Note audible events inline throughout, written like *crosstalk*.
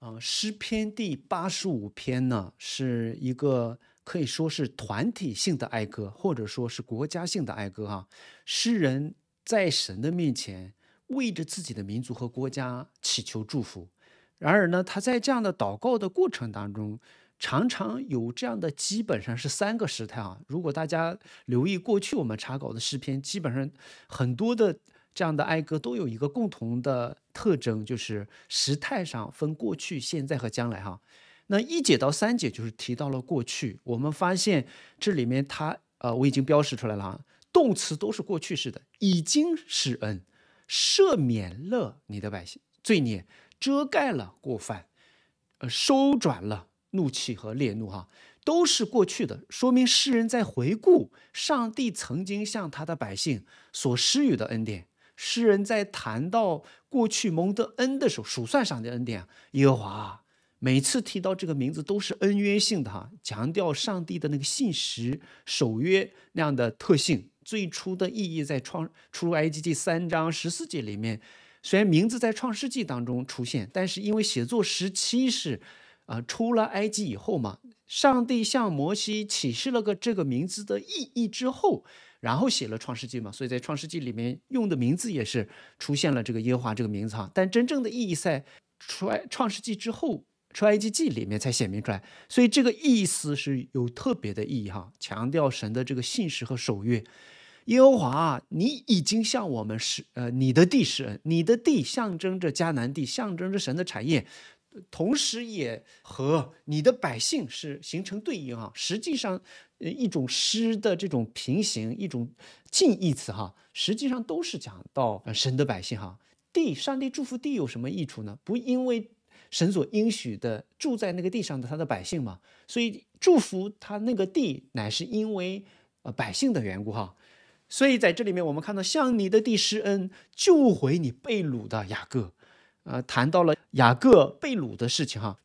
呃，诗篇第八十五篇呢，是一个可以说是团体性的哀歌，或者说是国家性的哀歌啊。诗人在神的面前为着自己的民族和国家祈求祝福。然而呢，他在这样的祷告的过程当中，常常有这样的基本上是三个时态啊。如果大家留意过去我们查考的诗篇，基本上很多的。这样的哀歌都有一个共同的特征，就是时态上分过去、现在和将来哈。那一节到三节就是提到了过去。我们发现这里面，它呃，我已经标示出来了啊，动词都是过去式的，已经施恩、赦免了你的百姓罪孽、遮盖了过犯、呃，收转了怒气和烈怒哈，都是过去的，说明诗人在回顾上帝曾经向他的百姓所施予的恩典。诗人在谈到过去蒙德恩的时候，数算上帝恩典，耶和华每次提到这个名字都是恩约性的哈，强调上帝的那个信实、守约那样的特性。最初的意义在创出埃及第三章十四节里面，虽然名字在创世纪当中出现，但是因为写作时期是，呃，出了埃及以后嘛，上帝向摩西启示了个这个名字的意义之后。然后写了《创世纪》嘛，所以在《创世纪》里面用的名字也是出现了这个耶和华这个名字哈，但真正的意义在《创创世纪》之后，《创及记》里面才显明出来，所以这个意思是有特别的意义哈，强调神的这个信实和守约。耶和华啊，你已经向我们使呃你的地神，你的地象征着迦南地，象征着神的产业。同时也和你的百姓是形成对应啊，实际上呃，一种诗的这种平行，一种近义词哈，实际上都是讲到神的百姓哈，地，上帝祝福地有什么益处呢？不因为神所应许的住在那个地上的他的百姓嘛，所以祝福他那个地乃是因为呃百姓的缘故哈，所以在这里面我们看到向你的地施恩，救回你被掳的雅各。呃，谈到了雅各被掳的事情哈，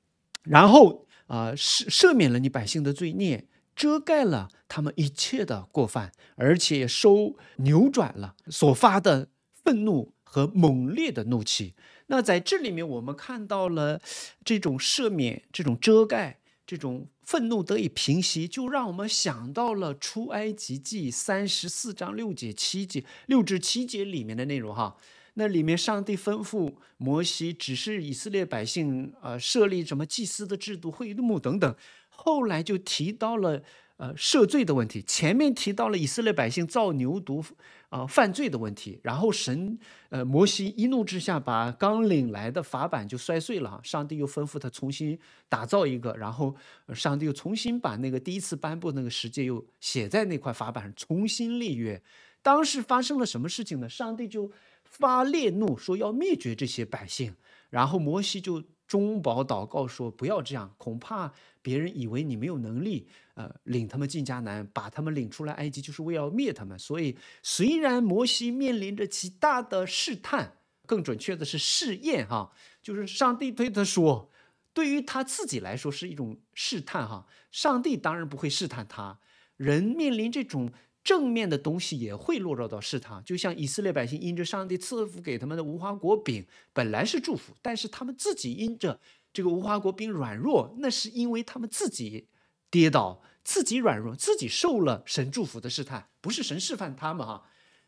然后啊，赦赦免了你百姓的罪孽，遮盖了他们一切的过犯，而且收扭转了所发的愤怒和猛烈的怒气。那在这里面，我们看到了这种赦免、这种遮盖、这种愤怒得以平息，就让我们想到了出埃及记三十四章六节七节六至七节里面的内容哈。那里面，上帝吩咐摩西只是以色列百姓，呃设立什么祭司的制度、会幕等等。后来就提到了，呃，赦罪的问题。前面提到了以色列百姓造牛犊，啊，犯罪的问题。然后神，呃，摩西一怒之下，把刚领来的法板就摔碎了。上帝又吩咐他重新打造一个，然后上帝又重新把那个第一次颁布那个世界又写在那块法板上，重新立约。当时发生了什么事情呢？上帝就。发烈怒说要灭绝这些百姓，然后摩西就中保祷告说不要这样，恐怕别人以为你没有能力，呃，领他们进迦南，把他们领出来埃及，就是为了灭他们。所以，虽然摩西面临着极大的试探，更准确的是试验，哈，就是上帝对他说，对于他自己来说是一种试探，哈。上帝当然不会试探他人，面临这种。正面的东西也会落到到试探，就像以色列百姓因着上帝赐福给他们的无花果饼，本来是祝福，但是他们自己因着这个无花果饼软弱，那是因为他们自己跌倒，自己软弱，自己受了神祝福的试探，不是神示范他们哈，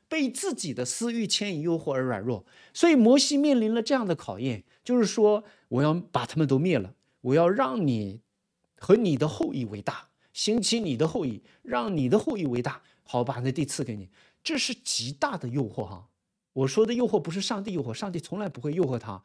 被自己的私欲牵引诱惑而软弱。所以摩西面临了这样的考验，就是说我要把他们都灭了，我要让你和你的后裔为大，兴起你的后裔，让你的后裔为大。好，把那地赐给你，这是极大的诱惑哈。我说的诱惑不是上帝诱惑，上帝从来不会诱惑他。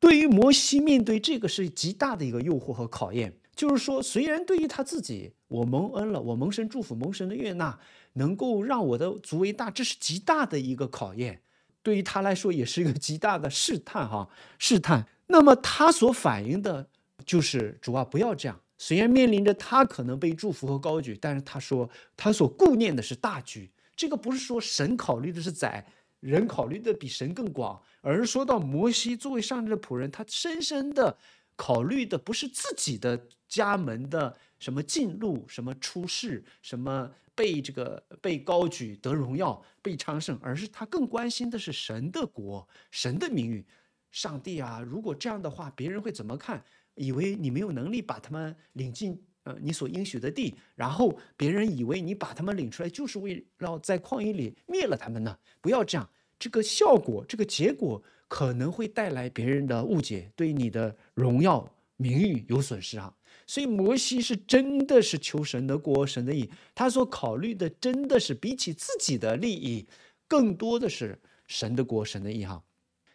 对于摩西，面对这个是极大的一个诱惑和考验。就是说，虽然对于他自己，我蒙恩了，我蒙神祝福，蒙神的悦纳，能够让我的足为大，这是极大的一个考验。对于他来说，也是一个极大的试探哈，试探。那么他所反映的就是主啊，不要这样。虽然面临着他可能被祝福和高举，但是他说他所顾念的是大局。这个不是说神考虑的是窄，人考虑的比神更广，而是说到摩西作为上帝的仆人，他深深的考虑的不是自己的家门的什么进入、什么出世、什么被这个被高举得荣耀、被昌盛，而是他更关心的是神的国、神的命运。上帝啊，如果这样的话，别人会怎么看？以为你没有能力把他们领进呃你所应许的地，然后别人以为你把他们领出来，就是为了在旷野里灭了他们呢？不要这样，这个效果，这个结果可能会带来别人的误解，对你的荣耀名誉有损失啊。所以摩西是真的是求神的国，神的意，他所考虑的真的是比起自己的利益，更多的是神的国，神的意哈。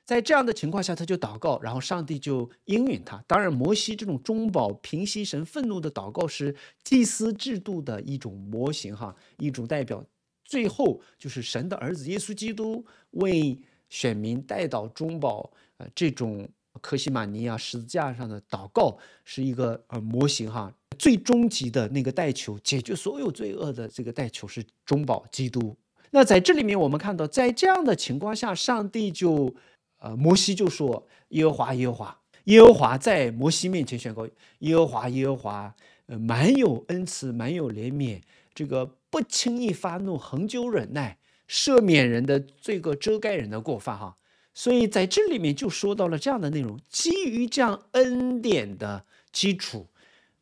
在这样的情况下，他就祷告，然后上帝就应允他。当然，摩西这种中保平息神愤怒的祷告是祭司制度的一种模型，哈，一种代表。最后就是神的儿子耶稣基督为选民带到中保，呃，这种科西玛尼啊十字架上的祷告是一个呃模型，哈，最终极的那个代求解决所有罪恶的这个代求是中保基督。那在这里面，我们看到，在这样的情况下，上帝就。呃，摩西就说：“耶和华，耶和华，耶和华在摩西面前宣告：耶和华，耶和华，呃，满有恩慈，满有怜悯，这个不轻易发怒，恒久忍耐，赦免人的罪过，遮盖人的过犯，哈。所以在这里面就说到了这样的内容：基于这样恩典的基础，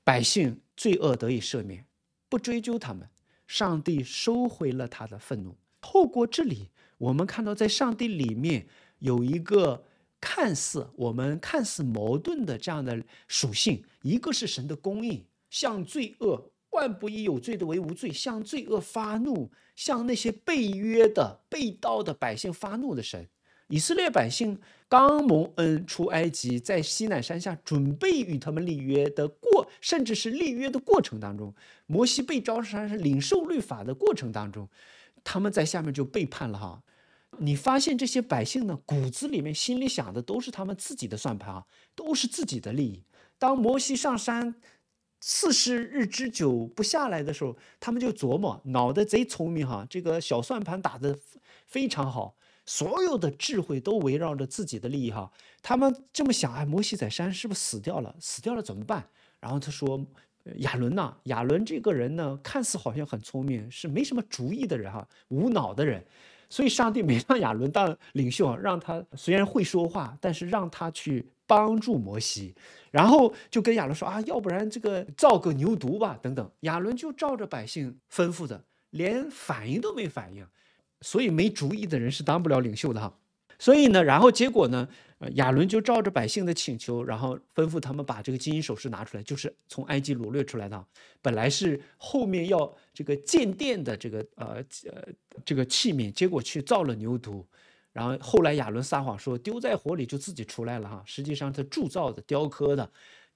百姓罪恶得以赦免，不追究他们。上帝收回了他的愤怒。透过这里，我们看到在上帝里面。”有一个看似我们看似矛盾的这样的属性，一个是神的供应，向罪恶万不以有罪的为无罪，向罪恶发怒，向那些被约的、被盗的百姓发怒的神。以色列百姓刚蒙恩出埃及，在西南山下准备与他们立约的过，甚至是立约的过程当中，摩西被召上山领受律法的过程当中，他们在下面就背叛了哈。你发现这些百姓呢，骨子里面心里想的都是他们自己的算盘啊，都是自己的利益。当摩西上山四十日之久不下来的时候，他们就琢磨，脑袋贼聪明哈，这个小算盘打得非常好，所有的智慧都围绕着自己的利益哈。他们这么想，哎，摩西在山是不是死掉了？死掉了怎么办？然后他说，亚伦呐，亚伦这个人呢，看似好像很聪明，是没什么主意的人哈，无脑的人。所以上帝没让亚伦当领袖啊，让他虽然会说话，但是让他去帮助摩西，然后就跟亚伦说啊，要不然这个造个牛犊吧，等等。亚伦就照着百姓吩咐的，连反应都没反应，所以没主意的人是当不了领袖的哈。所以呢，然后结果呢？亚伦就照着百姓的请求，然后吩咐他们把这个金银首饰拿出来，就是从埃及掳掠出来的。本来是后面要这个建殿的这个呃呃这个器皿，结果去造了牛犊。然后后来亚伦撒谎说丢在火里就自己出来了哈，实际上他铸造的、雕刻的，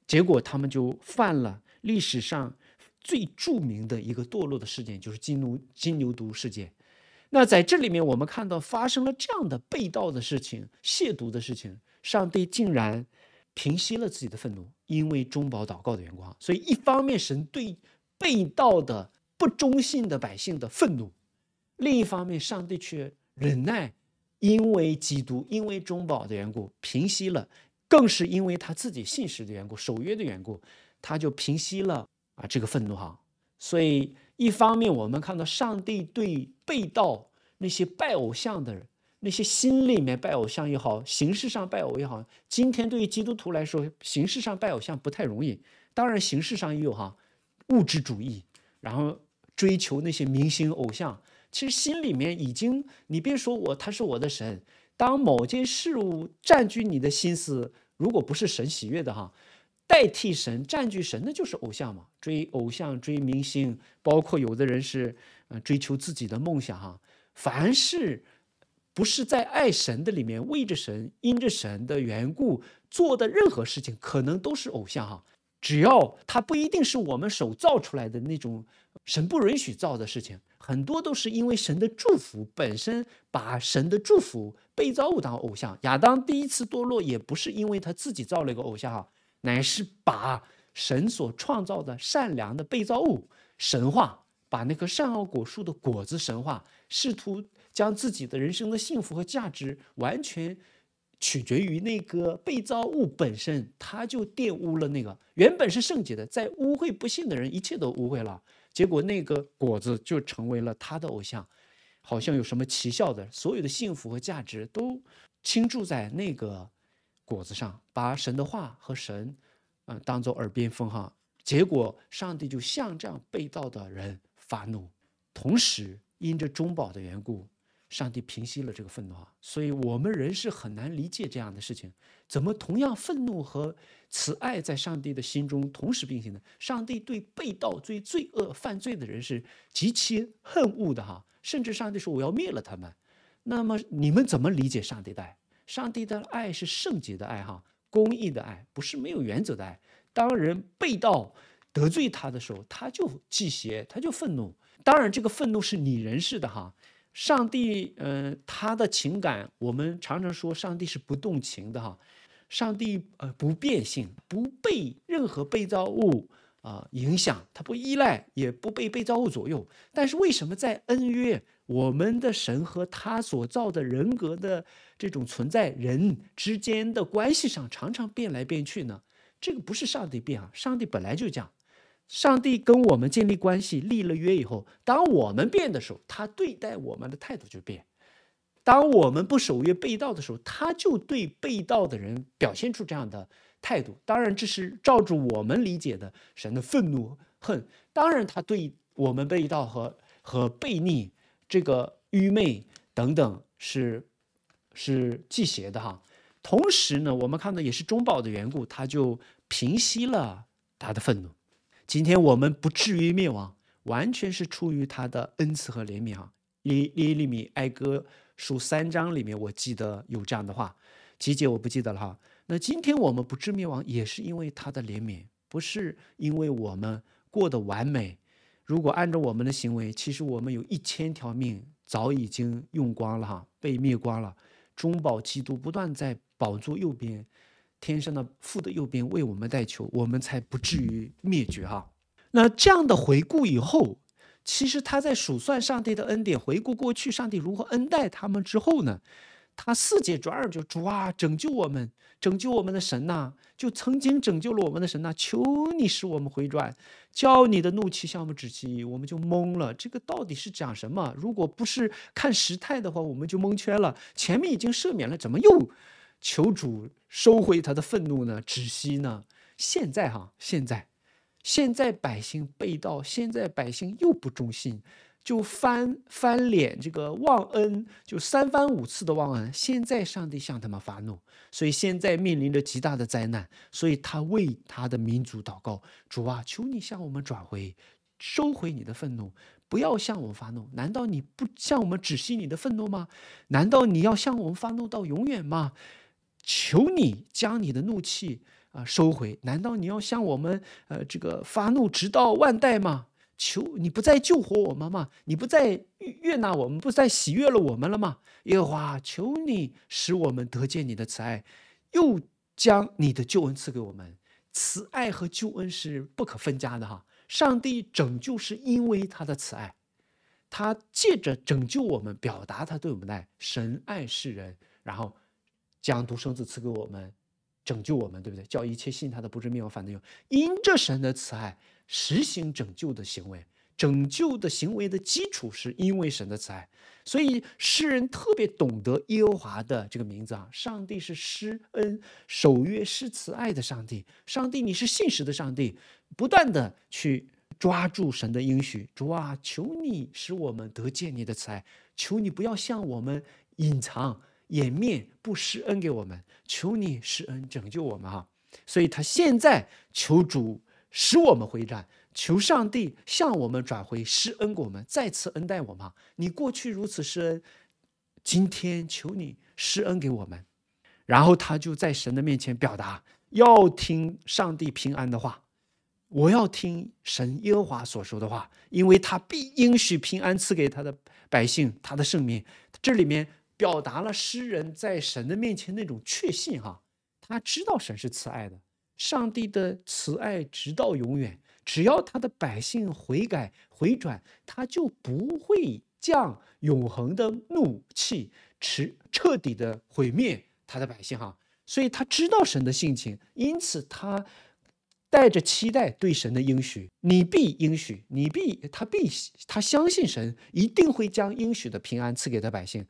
结果他们就犯了历史上最著名的一个堕落的事件，就是金牛金牛犊事件。那在这里面，我们看到发生了这样的被盗的事情、亵渎的事情，上帝竟然平息了自己的愤怒，因为中保祷告的缘故。所以，一方面神对被盗的不忠信的百姓的愤怒，另一方面上帝却忍耐，因为基督、因为中保的缘故平息了，更是因为他自己信实的缘故、守约的缘故，他就平息了啊这个愤怒哈。所以。一方面，我们看到上帝对被盗那些拜偶像的人，那些心里面拜偶像也好，形式上拜偶也好。今天对于基督徒来说，形式上拜偶像不太容易。当然，形式上也有哈，物质主义，然后追求那些明星偶像。其实心里面已经，你别说我他是我的神。当某件事物占据你的心思，如果不是神喜悦的哈。代替神占据神的就是偶像嘛？追偶像、追明星，包括有的人是，呃，追求自己的梦想哈。凡是不是在爱神的里面为着神、因着神的缘故做的任何事情，可能都是偶像哈。只要它不一定是我们手造出来的那种神不允许造的事情，很多都是因为神的祝福本身把神的祝福被造物当偶像。亚当第一次堕落也不是因为他自己造了一个偶像哈。乃是把神所创造的善良的被造物神话，把那棵善恶果树的果子神话，试图将自己的人生的幸福和价值完全取决于那个被造物本身，他就玷污了那个原本是圣洁的，在污秽不幸的人，一切都污秽了。结果那个果子就成为了他的偶像，好像有什么奇效的，所有的幸福和价值都倾注在那个。果子上，把神的话和神，嗯当做耳边风哈，结果上帝就像这样被盗的人发怒，同时因着中保的缘故，上帝平息了这个愤怒啊，所以我们人是很难理解这样的事情，怎么同样愤怒和慈爱在上帝的心中同时并行呢？上帝对被盗、罪、罪恶、犯罪的人是极其恨恶的哈，甚至上帝说我要灭了他们。那么你们怎么理解上帝的？上帝的爱是圣洁的爱哈，公义的爱，不是没有原则的爱。当人背道得罪他的时候，他就气邪，他就愤怒。当然，这个愤怒是拟人式的哈。上帝，嗯，他的情感，我们常常说上帝是不动情的哈。上帝呃不变性，不被任何被造物啊影响，他不依赖，也不被被造物左右。但是为什么在恩约？我们的神和他所造的人格的这种存在人之间的关系上，常常变来变去呢。这个不是上帝变啊，上帝本来就这样。上帝跟我们建立关系立了约以后，当我们变的时候，他对待我们的态度就变；当我们不守约背道的时候，他就对背道的人表现出这样的态度。当然，这是照着我们理解的神的愤怒恨。当然，他对我们背道和和背逆。这个愚昧等等是是忌邪的哈。同时呢，我们看到也是中保的缘故，他就平息了他的愤怒。今天我们不至于灭亡，完全是出于他的恩赐和怜悯啊。利利利米哀歌书三章里面，我记得有这样的话。集姐，我不记得了哈。那今天我们不至灭亡，也是因为他的怜悯，不是因为我们过得完美。如果按照我们的行为，其实我们有一千条命，早已经用光了哈，被灭光了。中保基督不断在宝座右边，天上的父的右边为我们代求，我们才不至于灭绝哈。那这样的回顾以后，其实他在数算上帝的恩典，回顾过去上帝如何恩待他们之后呢？他四界转而就主啊，拯救我们，拯救我们的神呐，就曾经拯救了我们的神呐。求你使我们回转，叫你的怒气向我们止息。我们就懵了，这个到底是讲什么？如果不是看时态的话，我们就蒙圈了。前面已经赦免了，怎么又求主收回他的愤怒呢？止息呢？现在哈，现在，现在百姓被盗，现在百姓又不忠心。就翻翻脸，这个忘恩，就三番五次的忘恩。现在上帝向他们发怒，所以现在面临着极大的灾难。所以他为他的民族祷告：“主啊，求你向我们转回，收回你的愤怒，不要向我们发怒。难道你不向我们止息你的愤怒吗？难道你要向我们发怒到永远吗？求你将你的怒气啊收回。难道你要向我们呃这个发怒直到万代吗？”求你不再救活我们吗？你不再悦纳我们，不再喜悦了我们了吗？耶和华，求你使我们得见你的慈爱，又将你的救恩赐给我们。慈爱和救恩是不可分家的哈。上帝拯救是因为他的慈爱，他借着拯救我们表达他对我们的爱。神爱世人，然后将独生子赐给我们，拯救我们，对不对？叫一切信他的不至灭亡，反正有因着神的慈爱。实行拯救的行为，拯救的行为的基础是因为神的慈爱，所以诗人特别懂得耶和华的这个名字啊。上帝是施恩、守约、施慈爱的上帝。上帝，你是信实的上帝，不断的去抓住神的应许。主啊，求你使我们得见你的慈爱，求你不要向我们隐藏掩面，不施恩给我们。求你施恩拯救我们啊！所以他现在求主。使我们回转，求上帝向我们转回施恩，给我们再次恩待我们。你过去如此施恩，今天求你施恩给我们。然后他就在神的面前表达，要听上帝平安的话，我要听神耶和华所说的话，因为他必应许平安赐给他的百姓，他的圣命。这里面表达了诗人在神的面前那种确信，哈，他知道神是慈爱的。上帝的慈爱直到永远，只要他的百姓悔改回转，他就不会降永恒的怒气，彻彻底的毁灭他的百姓哈。所以他知道神的性情，因此他带着期待对神的应许：“你必应许，你必他必他相信神一定会将应许的平安赐给他百姓，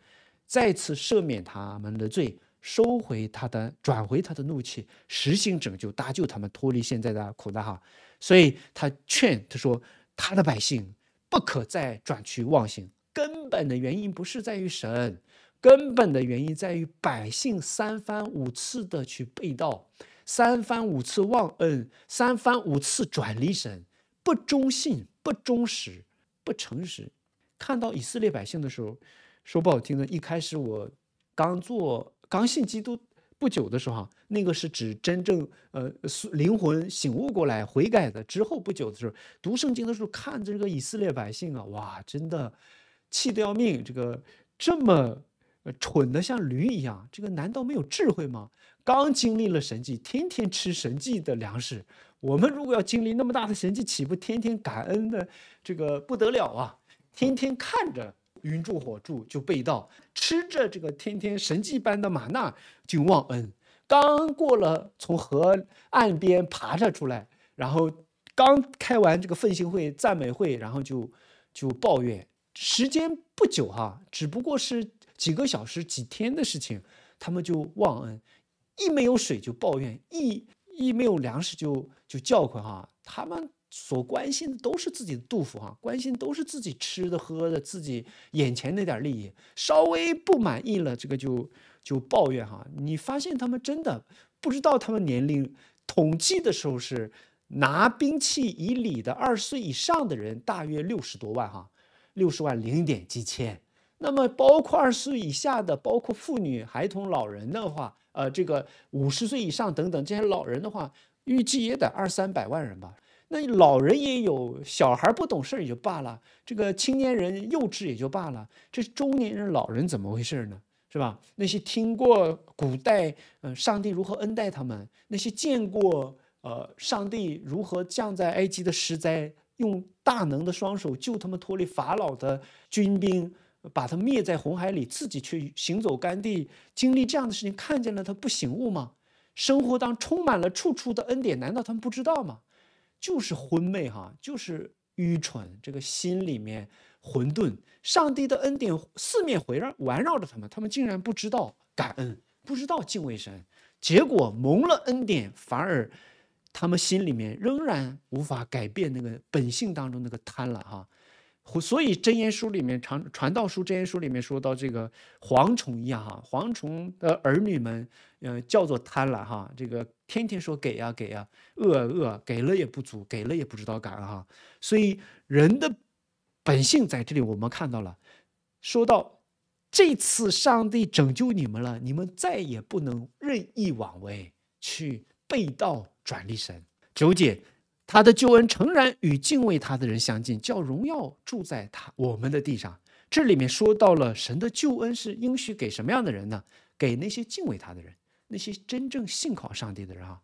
再次赦免他们的罪。”收回他的，转回他的怒气，实行拯救搭救他们脱离现在的苦难哈。所以他劝他说：“他的百姓不可再转去忘行。根本的原因不是在于神，根本的原因在于百姓三番五次的去背道，三番五次忘恩，三番五次转离神，不忠信，不忠实，不诚实。看到以色列百姓的时候，说不好听的一开始我刚做。”刚信基督不久的时候，那个是指真正呃灵魂醒悟过来悔改的之后不久的时候，读圣经的时候看着这个以色列百姓啊，哇，真的气得要命！这个这么蠢的像驴一样，这个难道没有智慧吗？刚经历了神迹，天天吃神迹的粮食，我们如果要经历那么大的神迹，岂不天天感恩的这个不得了啊？天天看着。云柱火柱就被盗，吃着这个天天神迹般的玛纳就忘恩。刚过了从河岸边爬着出来，然后刚开完这个奉行会赞美会，然后就就抱怨。时间不久哈，只不过是几个小时、几天的事情，他们就忘恩。一没有水就抱怨，一一没有粮食就就叫苦哈。他们。所关心的都是自己的肚腹哈，关心都是自己吃的喝的，自己眼前那点利益，稍微不满意了，这个就就抱怨哈。你发现他们真的不知道他们年龄统计的时候是拿兵器以里的二十岁以上的人大约六十多万哈，六十万零点几千。那么包括二十岁以下的，包括妇女、孩童、老人的话，呃，这个五十岁以上等等这些老人的话，预计也得二三百万人吧。那老人也有，小孩不懂事儿也就罢了，这个青年人幼稚也就罢了，这中年人、老人怎么回事呢？是吧？那些听过古代，嗯，上帝如何恩待他们？那些见过，呃，上帝如何降在埃及的石灾，用大能的双手救他们脱离法老的军兵，把他灭在红海里，自己去行走干地，经历这样的事情，看见了他不醒悟吗？生活当充满了处处的恩典，难道他们不知道吗？就是昏昧哈，就是愚蠢，这个心里面混沌。上帝的恩典四面围绕，环绕着他们，他们竟然不知道感恩，不知道敬畏神。结果蒙了恩典，反而他们心里面仍然无法改变那个本性当中那个贪婪哈。所以真言书里面传传道书、真言书里面说到这个蝗虫一样哈，蝗虫的儿女们。呃，叫做贪婪哈，这个天天说给呀给呀，饿饿，给了也不足，给了也不知道感恩哈。所以人的本性在这里我们看到了。说到这次上帝拯救你们了，你们再也不能任意妄为，去背道转离神。九解，他的救恩诚然与敬畏他的人相近，叫荣耀住在他我们的地上。这里面说到了神的救恩是应许给什么样的人呢？给那些敬畏他的人。那些真正信靠上帝的人啊，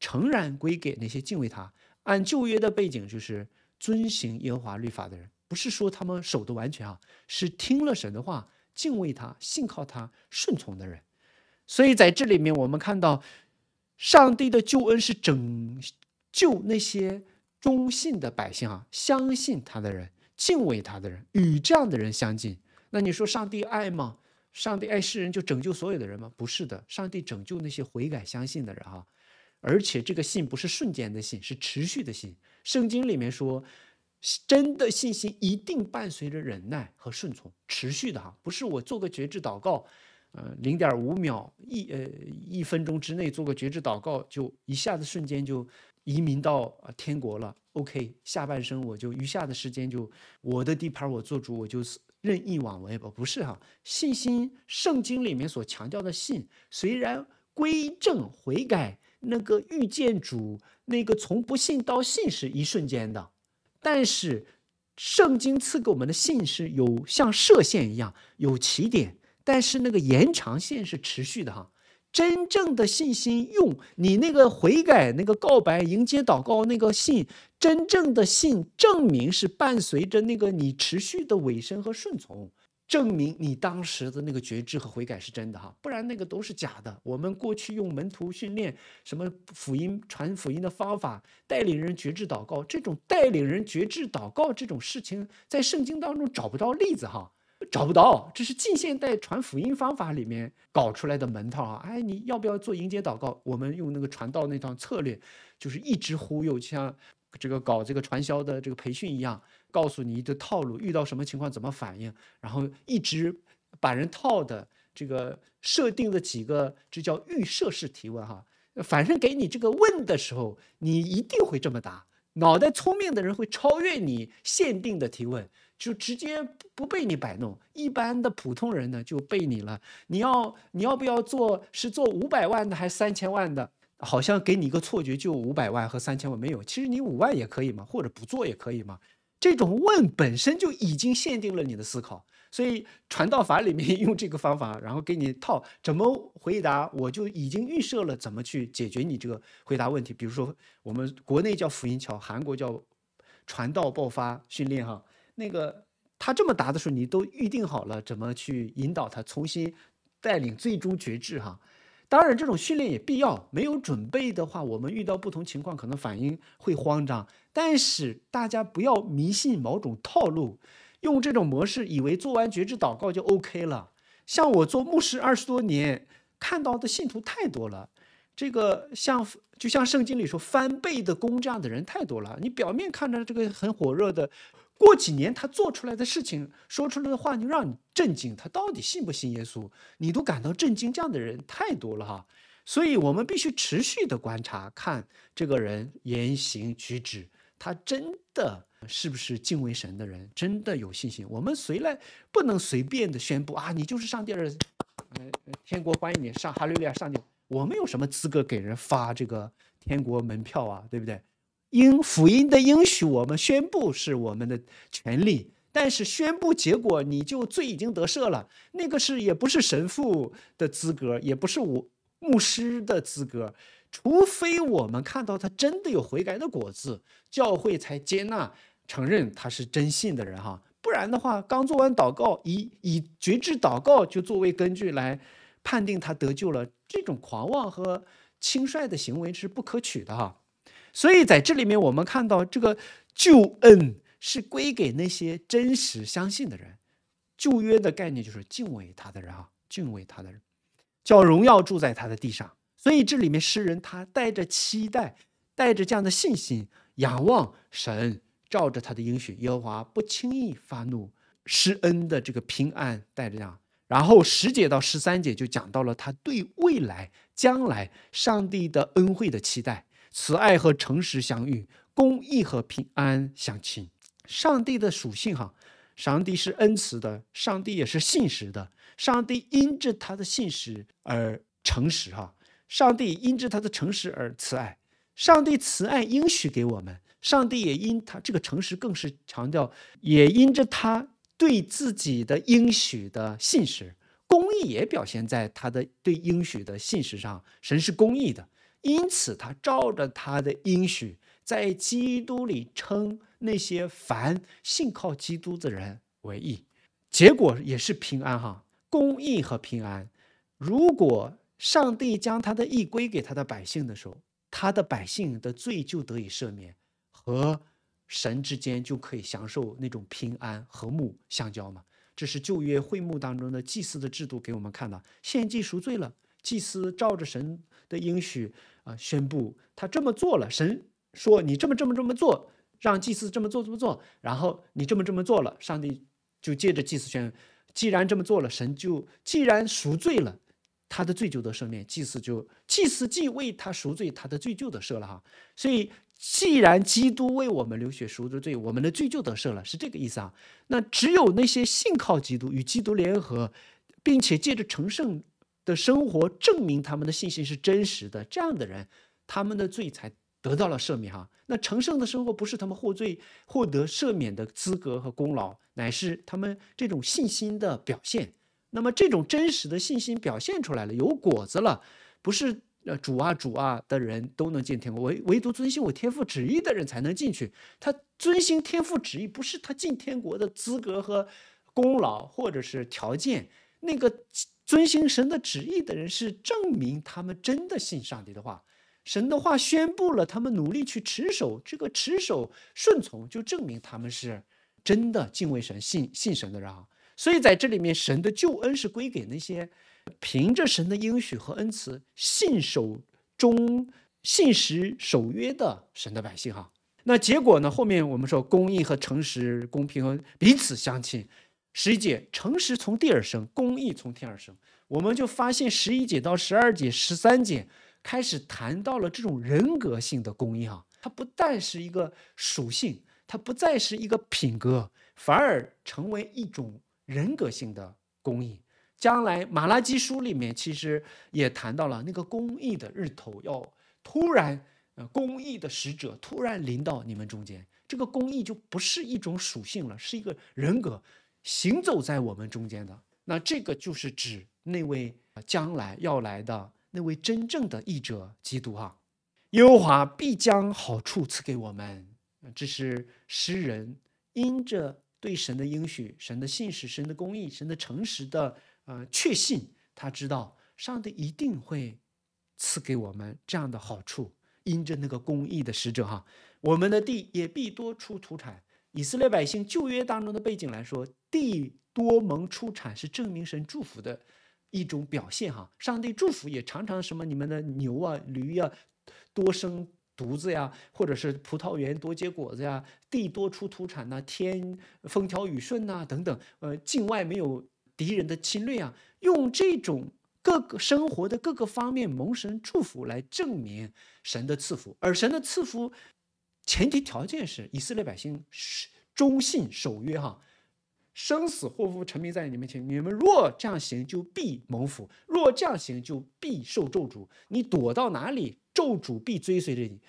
诚然归给那些敬畏他、按旧约的背景就是遵行耶和华律法的人，不是说他们守得完全啊，是听了神的话、敬畏他、信靠他、顺从的人。所以在这里面，我们看到上帝的救恩是拯救那些忠信的百姓啊，相信他的人、敬畏他的人，与这样的人相近。那你说上帝爱吗？上帝爱世人，就拯救所有的人吗？不是的，上帝拯救那些悔改、相信的人哈。而且这个信不是瞬间的信，是持续的信。圣经里面说，真的信心一定伴随着忍耐和顺从，持续的哈，不是我做个绝志祷告，呃，零点五秒一呃一分钟之内做个绝志祷告就一下子瞬间就。移民到呃天国了，OK，下半生我就余下的时间就我的地盘我做主，我就任意妄为吧？不是哈，信心，圣经里面所强调的信，虽然归正悔改，那个遇见主，那个从不信到信是一瞬间的，但是圣经赐给我们的信是有像射线一样有起点，但是那个延长线是持续的哈。真正的信心，用你那个悔改、那个告白、迎接祷告那个信，真正的信证明是伴随着那个你持续的委身和顺从，证明你当时的那个觉知和悔改是真的哈，不然那个都是假的。我们过去用门徒训练什么福音传福音的方法，带领人觉知祷告，这种带领人觉知祷告这种事情，在圣经当中找不到例子哈。找不到，这是近现代传福音方法里面搞出来的门套啊！哎，你要不要做迎接祷告？我们用那个传道那套策略，就是一直忽悠，像这个搞这个传销的这个培训一样，告诉你的套路，遇到什么情况怎么反应，然后一直把人套的。这个设定的几个，这叫预设式提问哈。反正给你这个问的时候，你一定会这么答。脑袋聪明的人会超越你限定的提问。就直接不被你摆弄，一般的普通人呢就被你了。你要你要不要做？是做五百万的还是三千万的？好像给你一个错觉，就五百万和三千万没有，其实你五万也可以吗？或者不做也可以吗？这种问本身就已经限定了你的思考。所以传道法里面 *laughs* 用这个方法，然后给你套怎么回答，我就已经预设了怎么去解决你这个回答问题。比如说我们国内叫福音桥，韩国叫传道爆发训练哈。那个他这么答的时候，你都预定好了怎么去引导他重新带领最终觉知哈？当然这种训练也必要，没有准备的话，我们遇到不同情况可能反应会慌张。但是大家不要迷信某种套路，用这种模式，以为做完觉知祷告就 OK 了。像我做牧师二十多年，看到的信徒太多了，这个像就像圣经里说翻倍的功这样的人太多了。你表面看着这个很火热的。过几年，他做出来的事情、说出来的话，就让你震惊。他到底信不信耶稣，你都感到震惊。这样的人太多了哈，所以我们必须持续的观察，看这个人言行举止，他真的是不是敬畏神的人，真的有信心。我们谁来不能随便的宣布啊？你就是上帝的，呃天国欢迎你上哈利路亚上帝。我们有什么资格给人发这个天国门票啊？对不对？应福音的应许，我们宣布是我们的权利。但是宣布结果，你就罪已经得赦了。那个是也不是神父的资格，也不是我牧师的资格。除非我们看到他真的有悔改的果子，教会才接纳承认他是真信的人哈。不然的话，刚做完祷告，以以绝志祷告就作为根据来判定他得救了，这种狂妄和轻率的行为是不可取的哈。所以，在这里面，我们看到这个救恩是归给那些真实相信的人。旧约的概念就是敬畏他的人啊，敬畏他的人，叫荣耀住在他的地上。所以，这里面诗人他带着期待，带着这样的信心，仰望神，照着他的应许，耶和华不轻易发怒，施恩的这个平安带着这样。然后十节到十三节就讲到了他对未来、将来上帝的恩惠的期待。慈爱和诚实相遇，公益和平安相亲。上帝的属性哈，上帝是恩慈的，上帝也是信实的。上帝因着他的信实而诚实哈，上帝因着他的诚实而慈爱。上帝慈爱应许给我们，上帝也因他这个诚实更是强调，也因着他对自己的应许的信实，公益也表现在他的对应许的信实上。神是公益的。因此，他照着他的应许，在基督里称那些凡信靠基督的人为义，结果也是平安哈，公义和平安。如果上帝将他的义归给他的百姓的时候，他的百姓的罪就得以赦免，和神之间就可以享受那种平安和睦相交嘛。这是旧约会幕当中的祭司的制度给我们看到，献祭赎罪了，祭司照着神。的应许啊，宣布他这么做了。神说：“你这么这么这么做，让祭司这么做这么做，然后你这么这么做了。”上帝就借着祭司宣：“既然这么做了，神就既然赎罪了，他的罪就得赦免。”祭司就祭司既为他赎罪，他的罪就得赦了哈。所以，既然基督为我们流血赎罪，我们的罪就得赦了，是这个意思啊。那只有那些信靠基督、与基督联合，并且借着成圣。的生活证明他们的信心是真实的，这样的人，他们的罪才得到了赦免哈。那成圣的生活不是他们获罪、获得赦免的资格和功劳，乃是他们这种信心的表现。那么这种真实的信心表现出来了，有果子了，不是呃主啊主啊的人都能进天国，唯唯独遵循我天父旨意的人才能进去。他遵循天父旨意，不是他进天国的资格和功劳或者是条件，那个。遵行神的旨意的人，是证明他们真的信上帝的话。神的话宣布了，他们努力去持守，这个持守顺从，就证明他们是真的敬畏神、信信神的人啊。所以在这里面，神的救恩是归给那些凭着神的应许和恩慈，信守忠、信实、守约的神的百姓哈。那结果呢？后面我们说，公义和诚实、公平和彼此相亲。十一节，诚实从地而生，公义从天而生。我们就发现，十一节到十二节、十三节开始谈到了这种人格性的公义啊。它不但是一个属性，它不再是一个品格，反而成为一种人格性的公义。将来《马拉基书》里面其实也谈到了那个公义的日头要突然，呃，公义的使者突然临到你们中间，这个公义就不是一种属性了，是一个人格。行走在我们中间的，那这个就是指那位将来要来的那位真正的义者基督哈。和华必将好处赐给我们，这是诗人因着对神的应许、神的信使、神的公义、神的诚实的呃确信，他知道上帝一定会赐给我们这样的好处，因着那个公义的使者哈，我们的地也必多出土产。以色列百姓旧约当中的背景来说，地多蒙出产是证明神祝福的一种表现哈。上帝祝福也常常什么你们的牛啊、驴呀，多生犊子呀，或者是葡萄园多结果子呀，地多出土产呐，天风调雨顺呐等等。呃，境外没有敌人的侵略啊，用这种各个生活的各个方面蒙神祝福来证明神的赐福，而神的赐福。前提条件是以色列百姓是忠信守约哈，生死祸福沉迷在你面前。你们若这样行，就必蒙福；若这样行，就必受咒诅。你躲到哪里，咒诅必追随着你。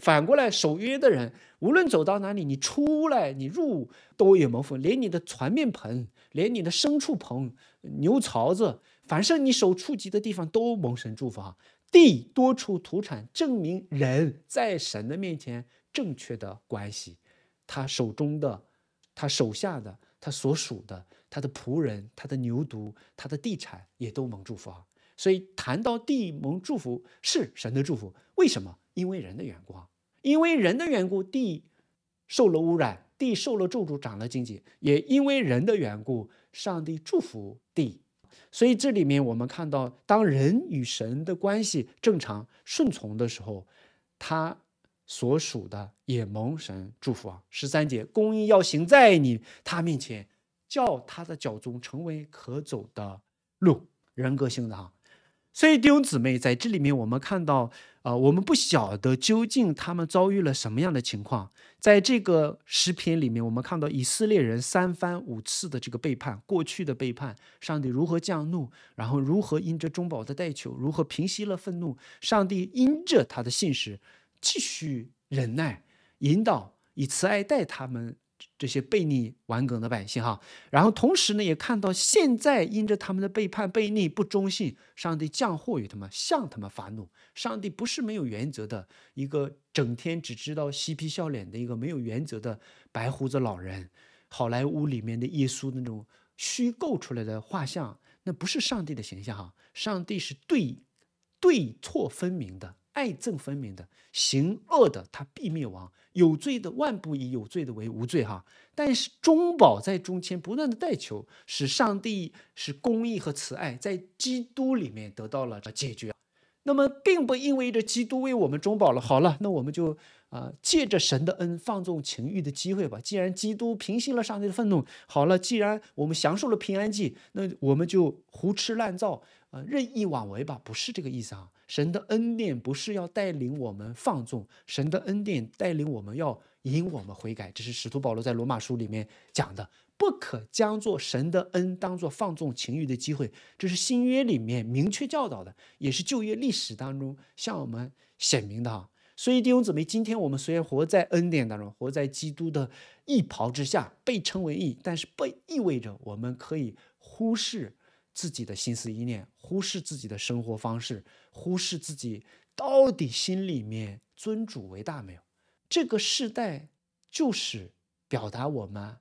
反过来，守约的人，无论走到哪里，你出来、你入，都有蒙福。连你的船面盆，连你的牲畜棚、牛槽子，凡是你手触及的地方都蒙神祝福哈。地多出土产，证明人在神的面前。正确的关系，他手中的、他手下的、他所属的、他的仆人、他的牛犊、他的地产也都蒙祝福啊。所以谈到地蒙祝福是神的祝福，为什么？因为人的缘故啊，因为人的缘故，地受了污染，地受了咒诅，长了荆棘，也因为人的缘故，上帝祝福地。所以这里面我们看到，当人与神的关系正常、顺从的时候，他。所属的也蒙神祝福啊！十三节，公义要行在你他面前，叫他的脚中成为可走的路。人格性的哈，所以弟兄姊妹，在这里面我们看到，呃，我们不晓得究竟他们遭遇了什么样的情况。在这个诗篇里面，我们看到以色列人三番五次的这个背叛，过去的背叛，上帝如何降怒，然后如何因着中保的代求，如何平息了愤怒，上帝因着他的信实。继续忍耐，引导以慈爱待他们这这些悖逆顽梗的百姓哈。然后同时呢，也看到现在因着他们的背叛、悖逆、不忠信，上帝降祸于他们，向他们发怒。上帝不是没有原则的一个整天只知道嬉皮笑脸的一个没有原则的白胡子老人，好莱坞里面的耶稣那种虚构出来的画像，那不是上帝的形象哈。上帝是对对错分明的。爱憎分明的，行恶的他必灭亡；有罪的万不以有罪的为无罪。哈！但是中保在中间不断的代求，使上帝、使公义和慈爱在基督里面得到了解决。那么，并不意味着基督为我们中保了。好了，那我们就啊，借着神的恩放纵情欲的机会吧。既然基督平息了上帝的愤怒，好了，既然我们享受了平安记，那我们就胡吃乱造，呃，任意妄为吧？不是这个意思啊。神的恩典不是要带领我们放纵，神的恩典带领我们要引我们悔改。这是使徒保罗在罗马书里面讲的，不可将做神的恩当做放纵情欲的机会。这是新约里面明确教导的，也是旧约历史当中向我们显明的。所以弟兄姊妹，今天我们虽然活在恩典当中，活在基督的义袍之下，被称为义，但是不意味着我们可以忽视。自己的心思意念，忽视自己的生活方式，忽视自己到底心里面尊主为大没有？这个世代就是表达我们、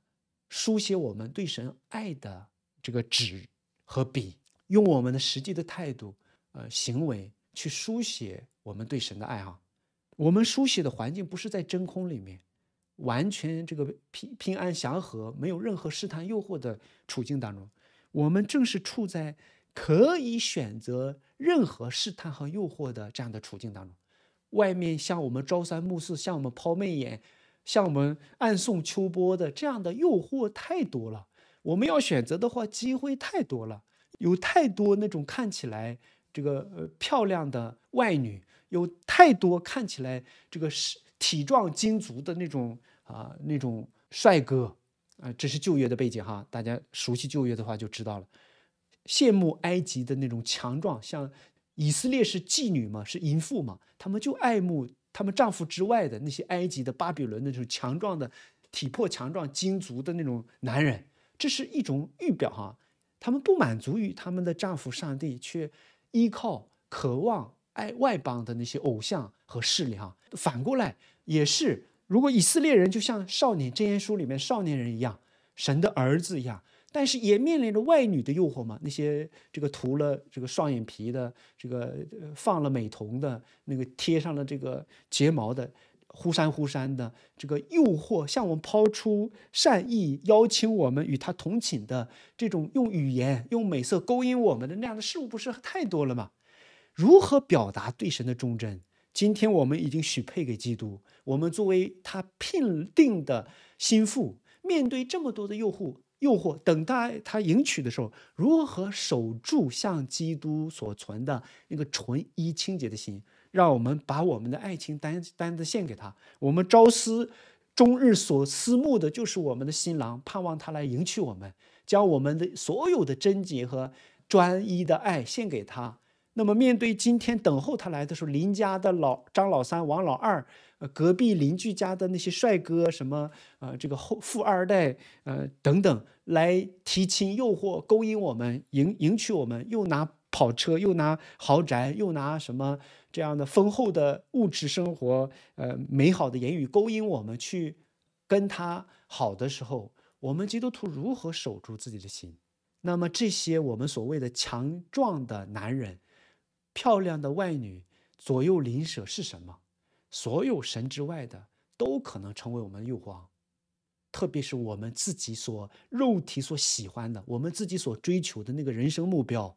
书写我们对神爱的这个纸和笔，用我们的实际的态度、呃行为去书写我们对神的爱啊。我们书写的环境不是在真空里面，完全这个平平安祥和，没有任何试探诱惑的处境当中。我们正是处在可以选择任何试探和诱惑的这样的处境当中，外面向我们朝三暮四、向我们抛媚眼、向我们暗送秋波的这样的诱惑太多了。我们要选择的话，机会太多了，有太多那种看起来这个呃漂亮的外女，有太多看起来这个是体壮精足的那种啊那种帅哥。啊，这是旧约的背景哈，大家熟悉旧约的话就知道了。羡慕埃及的那种强壮，像以色列是妓女嘛，是淫妇嘛，他们就爱慕他们丈夫之外的那些埃及的、巴比伦的那种强壮的体魄、强壮精足的那种男人，这是一种欲表哈。他们不满足于他们的丈夫，上帝却依靠、渴望爱外邦的那些偶像和势力哈。反过来也是。如果以色列人就像《少年箴言书》里面少年人一样，神的儿子一样，但是也面临着外女的诱惑吗？那些这个涂了这个双眼皮的、这个放了美瞳的、那个贴上了这个睫毛的、忽闪忽闪的这个诱惑，向我们抛出善意，邀请我们与他同寝的这种用语言、用美色勾引我们的那样的事物，不是太多了吗？如何表达对神的忠贞？今天我们已经许配给基督，我们作为他聘定的心腹，面对这么多的诱惑、诱惑，等待他迎娶的时候，如何守住像基督所存的那个纯一、清洁的心？让我们把我们的爱情单单的献给他。我们朝思，终日所思慕的就是我们的新郎，盼望他来迎娶我们，将我们的所有的贞洁和专一的爱献给他。那么，面对今天等候他来的时候，邻家的老张老三、王老二，呃，隔壁邻居家的那些帅哥，什么，呃，这个后富二代，呃，等等，来提亲、诱惑、勾引我们，迎迎娶我们，又拿跑车，又拿豪宅，又拿什么这样的丰厚的物质生活，呃，美好的言语勾引我们去跟他好的时候，我们基督徒如何守住自己的心？那么，这些我们所谓的强壮的男人？漂亮的外女，左右邻舍是什么？所有神之外的，都可能成为我们的诱惑，特别是我们自己所肉体所喜欢的，我们自己所追求的那个人生目标。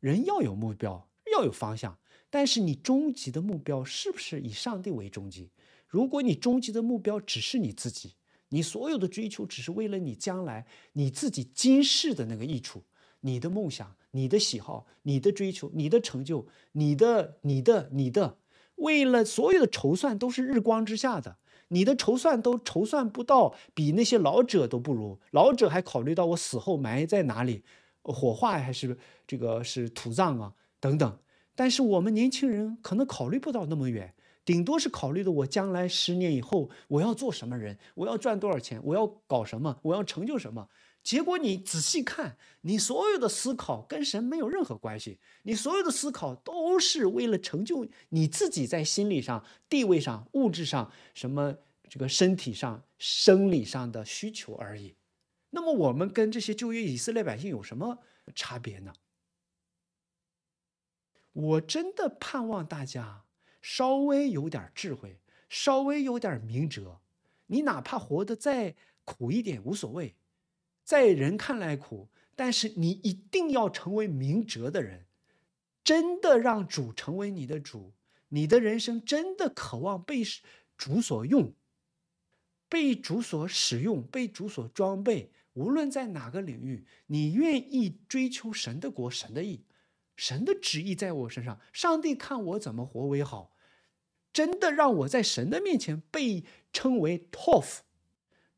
人要有目标，要有方向，但是你终极的目标是不是以上帝为终极？如果你终极的目标只是你自己，你所有的追求只是为了你将来你自己今世的那个益处。你的梦想，你的喜好，你的追求，你的成就，你的、你的、你的，为了所有的筹算都是日光之下的，你的筹算都筹算不到，比那些老者都不如。老者还考虑到我死后埋在哪里，火化还是这个是土葬啊等等。但是我们年轻人可能考虑不到那么远，顶多是考虑的我将来十年以后我要做什么人，我要赚多少钱，我要搞什么，我要成就什么。结果你仔细看，你所有的思考跟神没有任何关系，你所有的思考都是为了成就你自己在心理上、地位上、物质上、什么这个身体上、生理上的需求而已。那么我们跟这些就业以色列百姓有什么差别呢？我真的盼望大家稍微有点智慧，稍微有点明哲，你哪怕活得再苦一点无所谓。在人看来苦，但是你一定要成为明哲的人，真的让主成为你的主，你的人生真的渴望被主所用，被主所使用，被主所装备。无论在哪个领域，你愿意追求神的国、神的意、神的旨意，在我身上，上帝看我怎么活为好，真的让我在神的面前被称为 tof，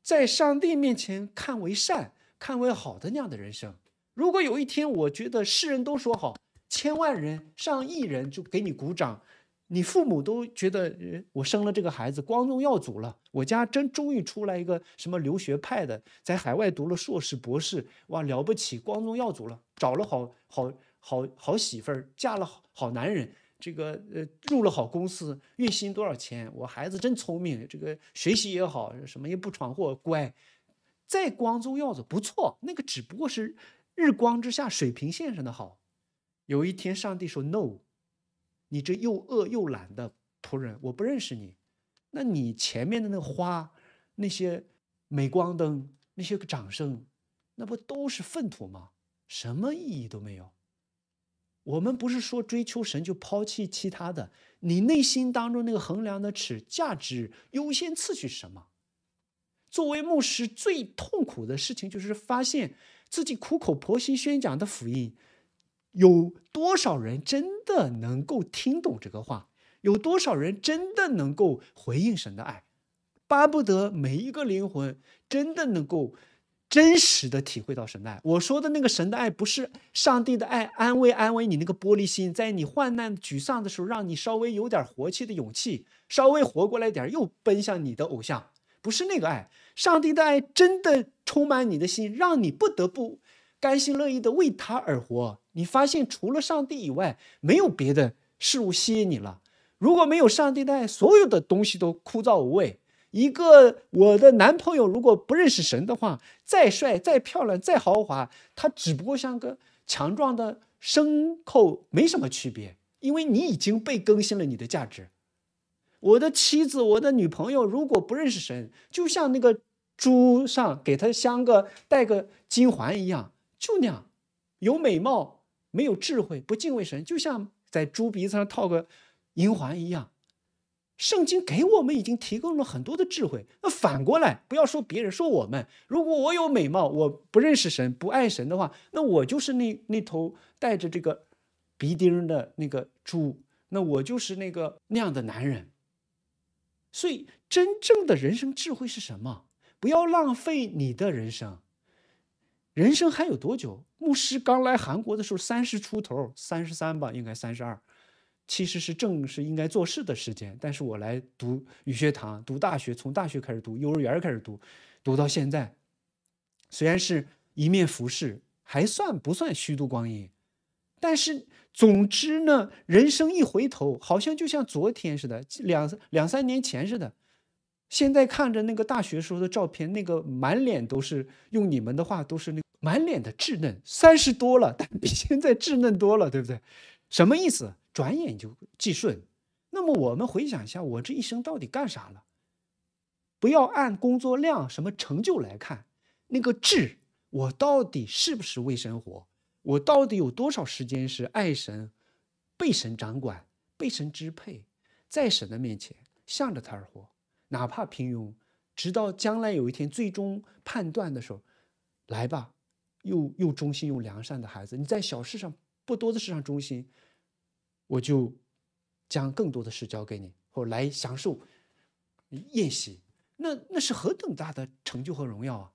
在上帝面前看为善。看为好的那样的人生，如果有一天我觉得世人都说好，千万人上亿人就给你鼓掌，你父母都觉得我生了这个孩子光宗耀祖了，我家真终于出来一个什么留学派的，在海外读了硕士博士，哇了不起，光宗耀祖了，找了好好好好媳妇儿，嫁了好男人，这个呃入了好公司，月薪多少钱？我孩子真聪明，这个学习也好，什么也不闯祸，乖。再光宗耀祖不错，那个只不过是日光之下水平线上的好。有一天，上帝说：“No，你这又饿又懒的仆人，我不认识你。那你前面的那花，那些镁光灯，那些个掌声，那不都是粪土吗？什么意义都没有。我们不是说追求神就抛弃其他的，你内心当中那个衡量的尺、价值优先次序是什么？”作为牧师，最痛苦的事情就是发现自己苦口婆心宣讲的福音，有多少人真的能够听懂这个话？有多少人真的能够回应神的爱？巴不得每一个灵魂真的能够真实的体会到神的爱。我说的那个神的爱，不是上帝的爱，安慰安慰你那个玻璃心，在你患难沮丧的时候，让你稍微有点活气的勇气，稍微活过来点，又奔向你的偶像，不是那个爱。上帝的爱真的充满你的心，让你不得不甘心乐意地为他而活。你发现除了上帝以外，没有别的事物吸引你了。如果没有上帝的爱，所有的东西都枯燥无味。一个我的男朋友如果不认识神的话，再帅、再漂亮、再豪华，他只不过像个强壮的牲口，没什么区别。因为你已经被更新了，你的价值。我的妻子，我的女朋友，如果不认识神，就像那个猪上给他镶个戴个金环一样，就那样，有美貌没有智慧，不敬畏神，就像在猪鼻子上套个银环一样。圣经给我们已经提供了很多的智慧。那反过来，不要说别人，说我们，如果我有美貌，我不认识神，不爱神的话，那我就是那那头戴着这个鼻钉的那个猪，那我就是那个那样的男人。所以，真正的人生智慧是什么？不要浪费你的人生。人生还有多久？牧师刚来韩国的时候，三十出头，三十三吧，应该三十二。其实是正是应该做事的时间，但是我来读语学堂，读大学，从大学开始读，幼儿园开始读，读到现在，虽然是一面服饰，还算不算虚度光阴？但是，总之呢，人生一回头，好像就像昨天似的，两两三年前似的。现在看着那个大学时候的照片，那个满脸都是用你们的话，都是那满脸的稚嫩。三十多了，但比现在稚嫩多了，对不对？什么意思？转眼就即顺。那么我们回想一下，我这一生到底干啥了？不要按工作量、什么成就来看，那个质，我到底是不是为生活？我到底有多少时间是爱神被神掌管、被神支配，在神的面前向着他而活，哪怕平庸，直到将来有一天最终判断的时候，来吧，又又忠心又良善的孩子，你在小事上不多的事上忠心，我就将更多的事交给你，或来享受宴席，那那是何等大的成就和荣耀啊！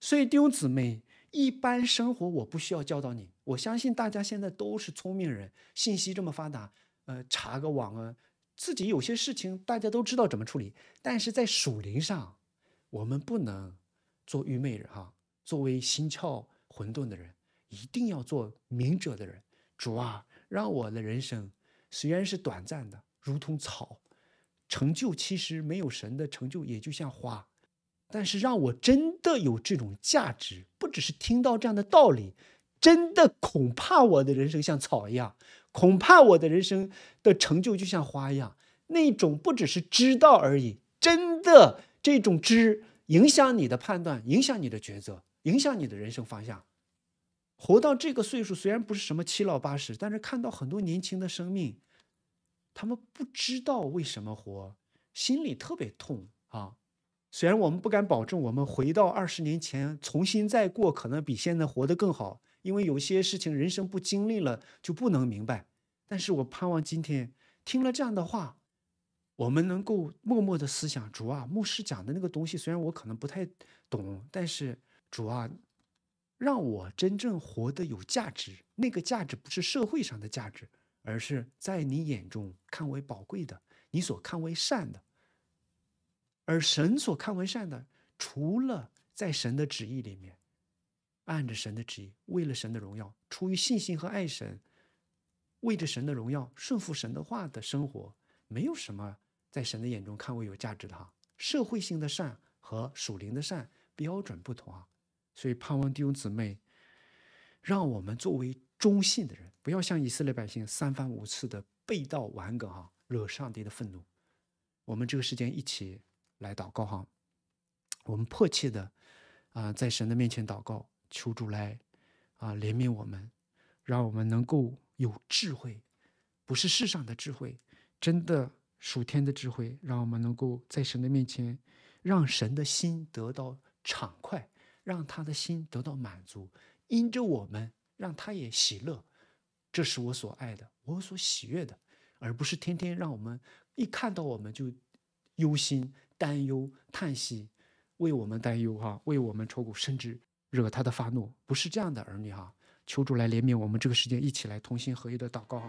所以弟兄姊妹。一般生活我不需要教导你，我相信大家现在都是聪明人，信息这么发达，呃，查个网啊，自己有些事情大家都知道怎么处理。但是在属灵上，我们不能做愚昧人哈，作为心窍混沌的人，一定要做明哲的人。主啊，让我的人生虽然是短暂的，如同草，成就其实没有神的成就也就像花。但是让我真的有这种价值，不只是听到这样的道理，真的恐怕我的人生像草一样，恐怕我的人生的成就就像花一样。那种不只是知道而已，真的这种知影响你的判断，影响你的抉择，影响你的人生方向。活到这个岁数，虽然不是什么七老八十，但是看到很多年轻的生命，他们不知道为什么活，心里特别痛啊。虽然我们不敢保证，我们回到二十年前重新再过，可能比现在活得更好，因为有些事情人生不经历了就不能明白。但是我盼望今天听了这样的话，我们能够默默的思想主啊，牧师讲的那个东西，虽然我可能不太懂，但是主啊，让我真正活得有价值。那个价值不是社会上的价值，而是在你眼中看为宝贵的，你所看为善的。而神所看为善的，除了在神的旨意里面，按着神的旨意，为了神的荣耀，出于信心和爱神，为着神的荣耀顺服神的话的生活，没有什么在神的眼中看为有价值的哈。社会性的善和属灵的善标准不同啊，所以盼望弟兄姊妹，让我们作为忠信的人，不要像以色列百姓三番五次的背道玩梗哈，惹上帝的愤怒。我们这个时间一起。来祷告哈，我们迫切的啊，在神的面前祷告，求助来啊怜悯我们，让我们能够有智慧，不是世上的智慧，真的属天的智慧，让我们能够在神的面前，让神的心得到畅快，让他的心得到满足，因着我们，让他也喜乐，这是我所爱的，我所喜悦的，而不是天天让我们一看到我们就忧心。担忧叹息，为我们担忧哈，为我们愁苦，甚至惹他的发怒，不是这样的儿女哈，求主来怜悯我们这个时间，一起来同心合一的祷告。